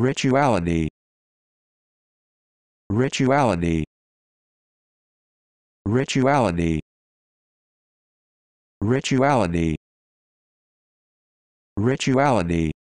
Rituality Rituality Rituality Rituality Rituality